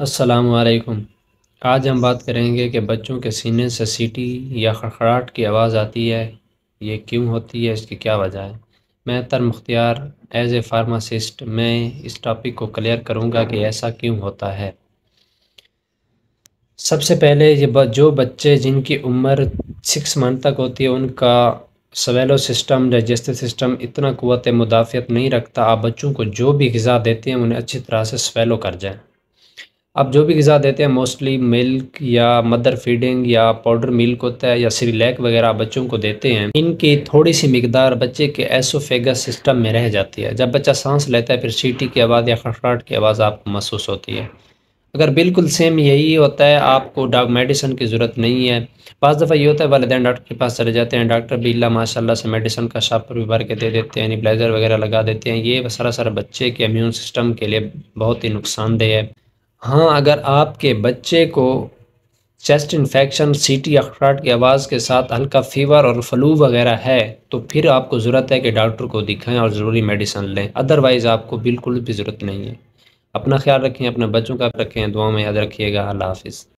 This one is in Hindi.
असलकुम आज हम बात करेंगे कि बच्चों के सीने से सीटी या खड़खड़ाहट की आवाज़ आती है ये क्यों होती है इसकी क्या वजह है मैं तर मुख्तियार एज ए फार्मासिस्ट मैं इस टॉपिक को क्लियर करूँगा कि ऐसा क्यों होता है सबसे पहले ये जो बच्चे जिनकी उम्र सिक्स मंथ तक होती है उनका सवेलो सिस्टम डाइजेस्टिव सिस्टम इतना क़वत मुदाफ़त नहीं रखता आप बच्चों को जो भी गज़ा देते हैं उन्हें अच्छी तरह से सवेलो कर जाएँ आप जो भी गज़ा देते हैं मोस्टली मिल्क या मदर फीडिंग या पाउडर मिल्क होता है या सिरिलैक वगैरह बच्चों को देते हैं इनकी थोड़ी सी मकदार बच्चे के एसोफेगस सिस्टम में रह जाती है जब बच्चा सांस लेता है फिर सीटी की आवाज़ या खड़खड़ाहट की आवाज़ आपको महसूस होती है अगर बिल्कुल सेम यही होता है आपको डॉग मेडिसन की ज़रूरत नहीं है पाँच दफ़ा ये होता है वालदे डॉक्टर के पास चले जाते हैं डॉक्टर भी अल्लाह माशाल्लाह से मेडिसन का शापर भी भर के दे देते हैं निबलाइज़र वगैरह लगा देते हैं ये सरासर बच्चे के इम्यून सिस्टम के लिए बहुत ही नुकसानदेह है हाँ अगर आपके बच्चे को चेस्ट इन्फेक्शन सीटी अखराट की आवाज़ के साथ हल्का फीवर और फ्लू वगैरह है तो फिर आपको ज़रूरत है कि डॉक्टर को दिखाएं और ज़रूरी मेडिसिन लें अदरवाइज़ आपको बिल्कुल भी ज़रूरत नहीं है अपना ख्याल रखें अपने बच्चों का रखें दुआ में याद रखिएगा अल्लाह हाफिज़